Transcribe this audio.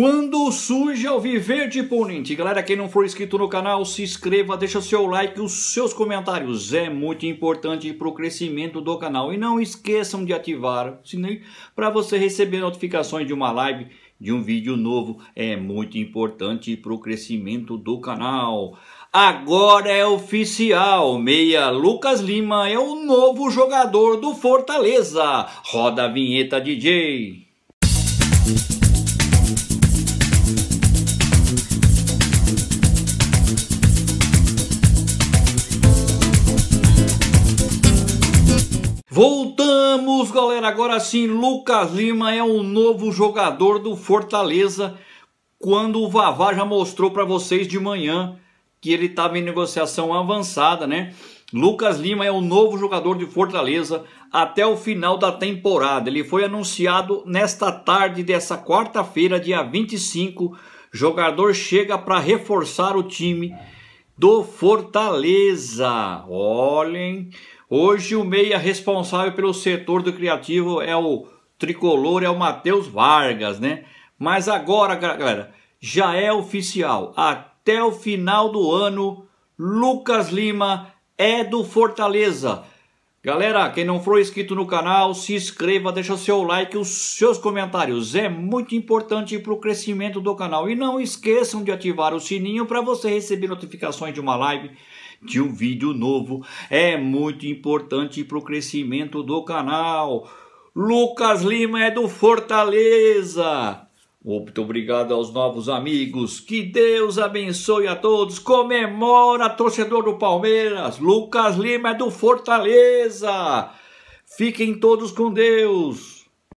Quando surge o viver de Ponente. Galera, quem não for inscrito no canal, se inscreva, deixa seu like, os seus comentários. É muito importante para o crescimento do canal. E não esqueçam de ativar o sininho para você receber notificações de uma live, de um vídeo novo. É muito importante para o crescimento do canal. Agora é oficial, meia Lucas Lima é o novo jogador do Fortaleza. Roda a vinheta, DJ. Voltamos, galera. Agora sim, Lucas Lima é o um novo jogador do Fortaleza. Quando o Vavá já mostrou para vocês de manhã que ele estava em negociação avançada, né? Lucas Lima é o novo jogador de Fortaleza até o final da temporada. Ele foi anunciado nesta tarde dessa quarta-feira, dia 25. Jogador chega para reforçar o time do Fortaleza. Olhem, Hoje o meia responsável pelo setor do criativo é o tricolor, é o Matheus Vargas, né? Mas agora, galera, já é oficial. Até o final do ano, Lucas Lima é do Fortaleza. Galera, quem não for inscrito no canal, se inscreva, deixa o seu like, os seus comentários. É muito importante para o crescimento do canal. E não esqueçam de ativar o sininho para você receber notificações de uma live, de um vídeo novo. É muito importante para o crescimento do canal. Lucas Lima é do Fortaleza. Muito obrigado aos novos amigos. Que Deus abençoe a todos. Comemora, torcedor do Palmeiras. Lucas Lima é do Fortaleza. Fiquem todos com Deus.